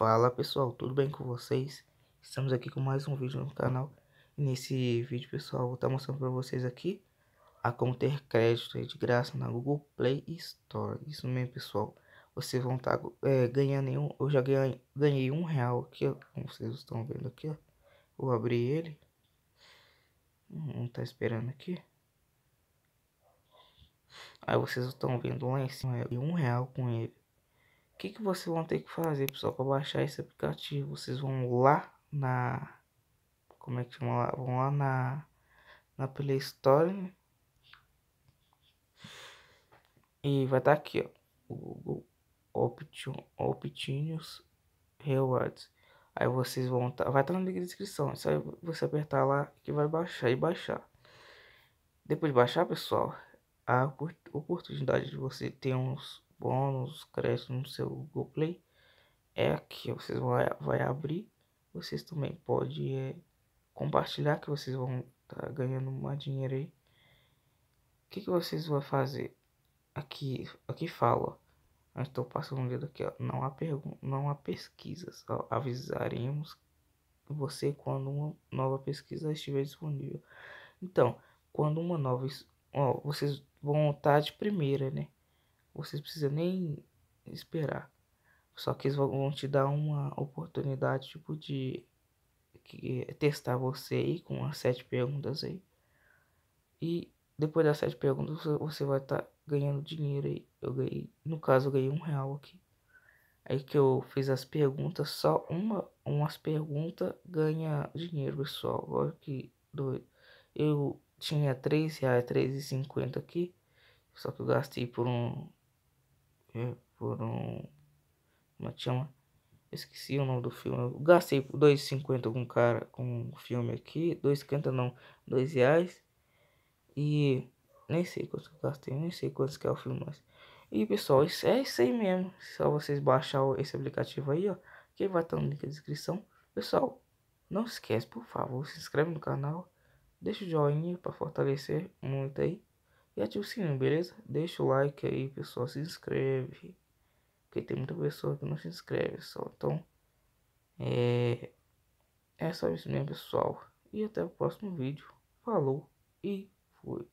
Fala pessoal, tudo bem com vocês? Estamos aqui com mais um vídeo no canal e nesse vídeo pessoal vou estar tá mostrando para vocês aqui a como ter crédito de graça na Google Play Store Isso mesmo pessoal, vocês vão estar tá, é, ganhando um, eu já ganhei, ganhei um real aqui ó, como vocês estão vendo aqui ó Vou abrir ele Não hum, está esperando aqui Aí vocês estão vendo lá em cima, é, um real com ele que, que vocês vão ter que fazer, pessoal, para baixar esse aplicativo? Vocês vão lá na. Como é que chama lá? Vão lá na. Na Play Store. Né? E vai estar tá aqui, ó. O Google Option, Options Rewards. Aí vocês vão tá, vai estar tá descrição. É só você apertar lá que vai baixar e baixar. Depois de baixar, pessoal, a oportunidade de você ter uns bônus, crédito no seu Google Play, é aqui, vocês vão vai abrir, vocês também podem é, compartilhar que vocês vão estar tá ganhando mais dinheiro aí. O que, que vocês vão fazer? Aqui, aqui fala, ó, estou passando o dedo aqui, ó, não há, não há pesquisas, ó, avisaremos você quando uma nova pesquisa estiver disponível. Então, quando uma nova, ó, vocês vão estar de primeira, né? vocês precisam nem esperar. Só que eles vão te dar uma oportunidade, tipo, de eh, testar você aí com as sete perguntas aí. E depois das sete perguntas você vai estar tá ganhando dinheiro aí. Eu ganhei, no caso, eu ganhei um real aqui. Aí que eu fiz as perguntas, só uma, umas perguntas ganha dinheiro, pessoal. Olha que doido. Eu tinha três reais, três e cinquenta aqui. Só que eu gastei por um por um. Como é que chama? Esqueci o nome do filme. Eu gastei 2,50 com cara com um filme aqui. 2,50 não, 2 reais. E nem sei quanto eu gastei, nem sei quantos que é o filme, mais. E pessoal, isso é isso aí mesmo. Só vocês baixar esse aplicativo aí, ó. Que vai estar no link da descrição. Pessoal, não esquece, por favor, se inscreve no canal. Deixa o joinha para fortalecer muito aí. E ativa é o sininho, assim, beleza? Deixa o like aí, pessoal. Se inscreve. Porque tem muita pessoa que não se inscreve, pessoal. Então, é... É só isso mesmo, pessoal. E até o próximo vídeo. Falou e fui.